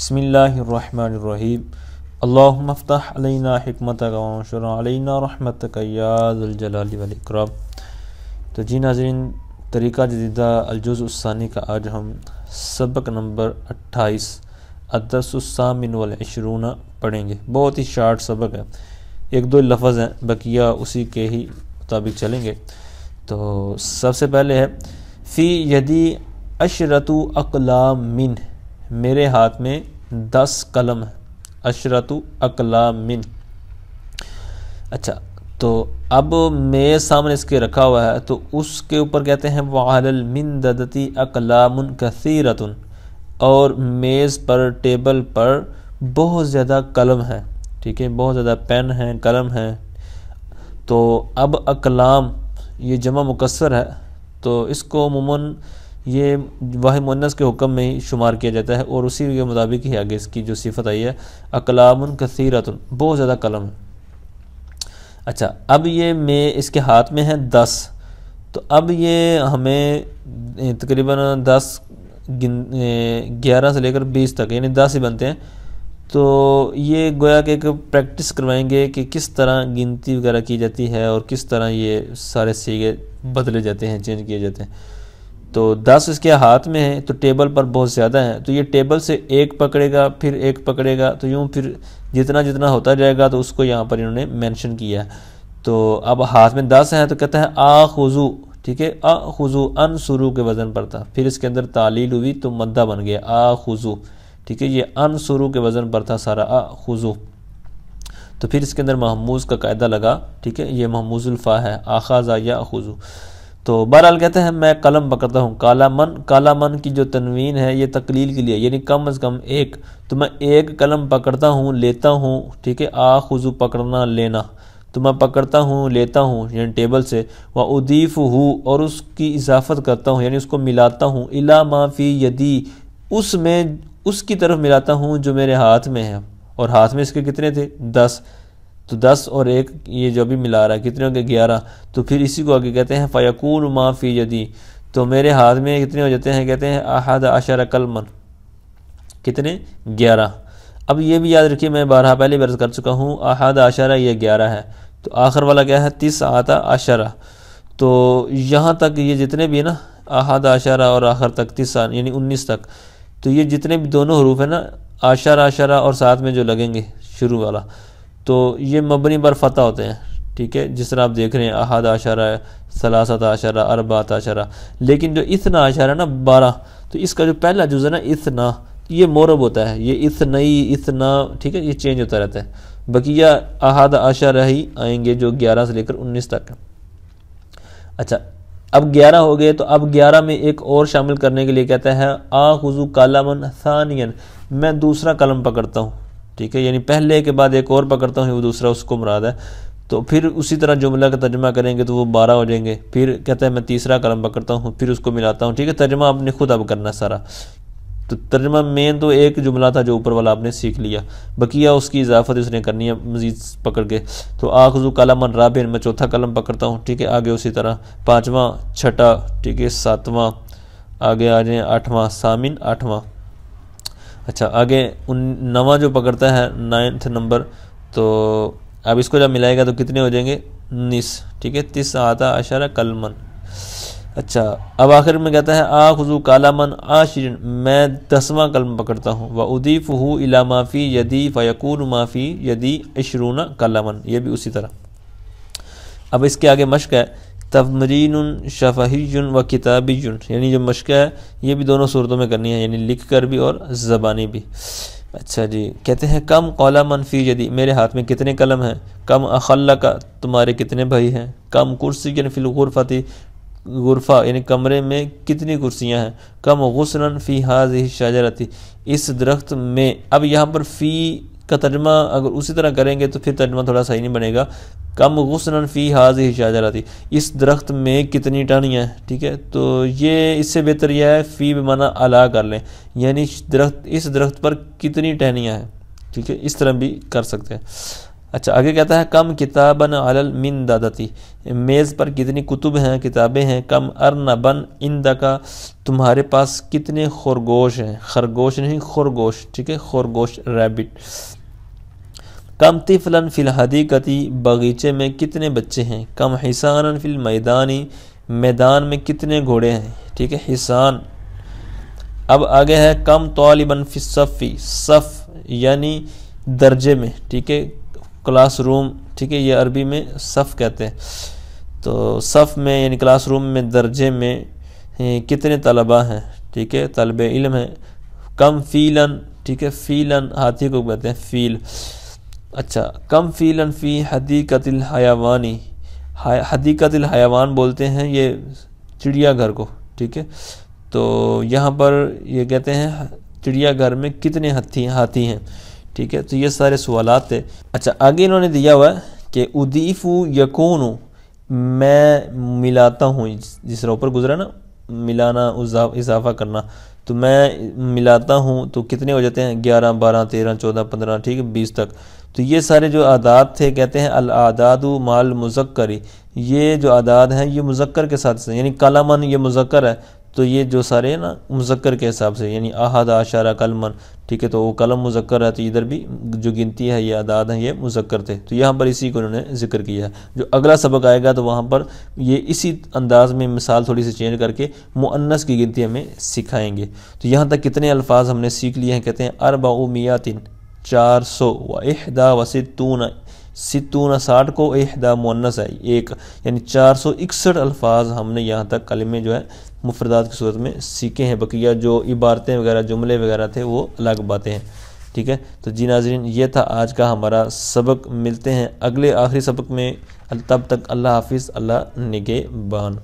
بسم اللہ الرحمن الرحیم اللہم افتح علینا حکمتک اللہ علینا رحمتک یا الجلال والاکرام تو جی ناظرین طریقہ جدیدہ الجز السانی کا آج ہم سبق نمبر اٹھائیس ادرس السامن والعشرون پڑھیں گے بہت ہی شارٹ سبق ہے ایک دو لفظ ہیں بقیہ اسی کے ہی مطابق چلیں گے تو سب سے پہلے ہے فی یدی اشرت اقلام منہ میرے ہاتھ میں دس قلم ہیں اشرۃُ من اچھا تو اب میز سامنے اس کے رکھا ہوا ہے تو اس کے اوپر کہتے ہیں وہل ددتی اکلامن کثیرتن اور میز پر ٹیبل پر بہت زیادہ قلم ہیں ٹھیک ہے بہت زیادہ پین ہیں قلم ہیں تو اب اکلام یہ جمع مقصر ہے تو اس کو عموماً یہ واہ مونس کے حکم میں ہی شمار کیا جاتا ہے اور اسی کے مطابق ہی آگے اس کی جو صفت آئی ہے اقلام کثیرتن بہت زیادہ قلم اچھا اب یہ میں اس کے ہاتھ میں ہے دس تو اب یہ ہمیں تقریباً دس گیارہ سے لے کر بیس تک یعنی دس ہی بنتے ہیں تو یہ گویا کہ ایک پریکٹس کروائیں گے کہ کس طرح گنتی وغیرہ کی جاتی ہے اور کس طرح یہ سارے سیگے بدلے جاتے ہیں چینج کیے جاتے ہیں تو دس اس کے ہاتھ میں ہیں تو ٹیبل پر بہت زیادہ ہیں تو یہ ٹیبل سے ایک پکڑے گا پھر ایک پکڑے گا تو یوں پھر جتنا جتنا ہوتا جائے گا تو اس کو یہاں پر انہوں نے مینشن کیا ہے تو اب ہاتھ میں دس ہیں تو کہتا ہے آ خضو ٹھیک ہے آ خضو ان سرو کے وزن پر تھا پھر اس کے اندر تعلیل ہوئی تو مدہ بن گیا آ خضو ٹھیک ہے یہ ان سرو کے وزن پر تھا سارا آ خضو تو پھر اس کے اندر محموز کا قاعدہ لگا ٹھیک ہے یہ محموز الفا ہے آ یا خضو تو بہرحال کہتے ہیں میں قلم پکڑتا ہوں کالا من کالا من کی جو تنوین ہے یہ تقلیل کے لیے یعنی کم از کم ایک تو میں ایک قلم پکڑتا ہوں لیتا ہوں ٹھیک ہے آخذو پکڑنا لینا تو میں پکڑتا ہوں لیتا ہوں یعنی ٹیبل سے وہ ادیف ہو اور اس کی اضافت کرتا ہوں یعنی اس کو ملاتا ہوں الا ما فی یدی اس میں اس کی طرف ملاتا ہوں جو میرے ہاتھ میں ہے اور ہاتھ میں اس کے کتنے تھے دس تو دس اور ایک یہ جو بھی ملا رہا ہے کتنے ہو گئے گیارہ تو پھر اسی کو آگے کہتے ہیں فیقول ما فی یدی تو میرے ہاتھ میں کتنے ہو جاتے ہیں کہتے ہیں احد عشر کلمن کتنے گیارہ اب یہ بھی یاد رکھیے میں بارہ پہلے برض کر چکا ہوں احد عشرہ یہ گیارہ ہے تو آخر والا کیا ہے تیس آتا عشرہ تو یہاں تک یہ جتنے بھی ہیں نا احد عشرہ اور آخر تک تیس یعنی انیس تک تو یہ جتنے بھی دونوں حروف ہیں نا عشرہ عشرہ اور ساتھ میں جو لگیں گے شروع والا تو یہ مبنی بر فتح ہوتے ہیں ٹھیک ہے جس طرح آپ دیکھ رہے ہیں احد عاشارہ ثلاثت عاشارہ اربات اشارہ لیکن جو اتنا نا آشارہ نا بارہ تو اس کا جو پہلا ہے نا اتنا یہ مورب ہوتا ہے یہ اتنئی اتنا ٹھیک ہے یہ چینج ہوتا رہتا ہے بقیہ احد عاشارہ ہی آئیں گے جو گیارہ سے لے کر انیس تک اچھا اب گیارہ ہو گئے تو اب گیارہ میں ایک اور شامل کرنے کے لیے کہتا ہے آ خزو کالامن ثانین میں دوسرا قلم پکڑتا ہوں ٹھیک ہے یعنی پہلے کے بعد ایک اور پکڑتا ہوں وہ دوسرا اس کو مراد ہے تو پھر اسی طرح جملہ کا ترجمہ کریں گے تو وہ بارہ ہو جائیں گے پھر کہتا ہے میں تیسرا قلم پکڑتا ہوں پھر اس کو ملاتا ہوں ٹھیک ہے ترجمہ آپ نے خود اب کرنا ہے سارا تو ترجمہ مین تو ایک جملہ تھا جو اوپر والا آپ نے سیکھ لیا بقیہ اس کی اضافت اس نے کرنی ہے مزید پکڑ کے تو آخرو کالامن رابین میں چوتھا قلم پکڑتا ہوں ٹھیک ہے آگے اسی طرح پانچواں چھٹا ٹھیک ہے ساتواں آگے آ جائیں آٹھواں سامن آٹھواں اچھا آگے ان نواں جو پکڑتا ہے نائنتھ نمبر تو اب اس کو جب ملائے گا تو کتنے ہو جائیں گے نیس ٹھیک ہے تیس آتا اشارہ کلمن اچھا اب آخر میں کہتا ہے آ خضو کالا من آ میں دسواں کلم پکڑتا ہوں و ادیف ہو الا معافی یدی مَا معافی یدی عِشْرُونَ کالامن یہ بھی اسی طرح اب اس کے آگے مشق ہے تمرین شفاہی جن و کتابی جن یعنی جو مشقہ ہے یہ بھی دونوں صورتوں میں کرنی ہے یعنی لکھ کر بھی اور زبانی بھی اچھا جی کہتے ہیں کم من فی جدی میرے ہاتھ میں کتنے قلم ہیں کم اخلا کا تمہارے کتنے بھائی ہیں کم کرسی یعنی فی الغرفاتی غرفہ یعنی کمرے میں کتنی کرسیاں ہیں کم غسن فی حاض شاجرہ جاتی اس درخت میں اب یہاں پر فی کا ترجمہ اگر اسی طرح کریں گے تو پھر ترجمہ تھوڑا صحیح نہیں بنے گا کم غسن فی حاضراتی اس درخت میں کتنی ٹہنیاں ہیں ٹھیک ہے تو یہ اس سے بہتر یہ ہے فی بمانا الا کر لیں یعنی درخت اس درخت پر کتنی ٹہنیاں ہیں ٹھیک ہے اس طرح بھی کر سکتے ہیں اچھا آگے کہتا ہے کم کتابن علل من دادتی میز پر کتنی کتب ہیں کتابیں ہیں کم ارن بن ان دکا تمہارے پاس کتنے خرگوش ہیں خرگوش نہیں خرگوش ٹھیک ہے خرگوش ریبٹ کم طفلاً فی الحدیقتی باغیچے میں کتنے بچے ہیں کم حسان فی المیدانی میدان میں کتنے گھوڑے ہیں ٹھیک ہے حسان اب آگے ہے کم فی صفی صف یعنی درجے میں ٹھیک ہے کلاس روم ٹھیک ہے یہ عربی میں صف کہتے ہیں تو صف میں یعنی کلاس روم میں درجے میں کتنے طلباء ہیں ٹھیک ہے طلب علم ہیں کم فیلن ٹھیک ہے فیلن ہاتھی کو کہتے ہیں فیل اچھا کم فی لنفی حدیقت الحیوانی حدیقت الحیوان بولتے ہیں یہ چڑیا گھر کو ٹھیک ہے تو یہاں پر یہ کہتے ہیں چڑیا گھر میں کتنے ہاتھی ہیں ٹھیک ہے تو یہ سارے سوالات تھے اچھا آگے انہوں نے دیا ہوا ہے کہ ادیفو یقون میں ملاتا ہوں جس طرح اوپر گزرا نا ملانا اضافہ کرنا تو میں ملاتا ہوں تو کتنے ہو جاتے ہیں گیارہ بارہ تیرہ چودہ پندرہ ٹھیک بیس تک تو یہ سارے جو عادات تھے کہتے ہیں العداد مال مذکری یہ جو آداد ہیں یہ مذکر کے ساتھ سے یعنی کالامن یہ مذکر ہے تو یہ جو سارے ہیں نا مذکر کے حساب سے یعنی احد آشارہ کلمن ٹھیک ہے تو وہ قلم مذکر ہے تو ادھر بھی جو گنتی ہے یہ اعداد ہیں یہ مذکر تھے تو یہاں پر اسی کو انہوں نے ذکر کیا ہے جو اگلا سبق آئے گا تو وہاں پر یہ اسی انداز میں مثال تھوڑی سی چینج کر کے مؤنس کی گنتی ہمیں سکھائیں گے تو یہاں تک کتنے الفاظ ہم نے سیکھ لیے ہیں کہتے ہیں اربع میاتن چار سو و احدا و ستون ستون ساٹھ کو احدا مونس ہے ایک یعنی چار سو اکسٹھ الفاظ ہم نے یہاں تک کلمے جو ہے مفردات کی صورت میں سیکھے ہیں بقیہ جو عبارتیں وغیرہ جملے وغیرہ تھے وہ الگ باتیں ہیں ٹھیک ہے تو جی ناظرین یہ تھا آج کا ہمارا سبق ملتے ہیں اگلے آخری سبق میں تب تک اللہ حافظ اللہ نگے بان